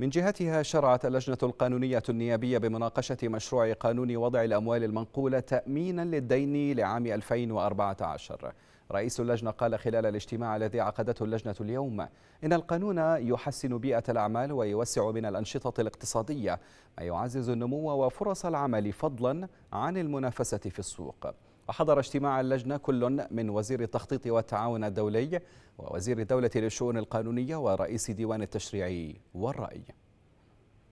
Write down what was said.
من جهتها شرعت اللجنة القانونية النيابية بمناقشة مشروع قانون وضع الأموال المنقولة تأمينا للدين لعام 2014 رئيس اللجنة قال خلال الاجتماع الذي عقدته اللجنة اليوم إن القانون يحسن بيئة الأعمال ويوسع من الأنشطة الاقتصادية ما يعزز النمو وفرص العمل فضلا عن المنافسة في السوق وحضر اجتماع اللجنة كل من وزير التخطيط والتعاون الدولي ووزير الدولة للشؤون القانونية ورئيس ديوان التشريعي والرأي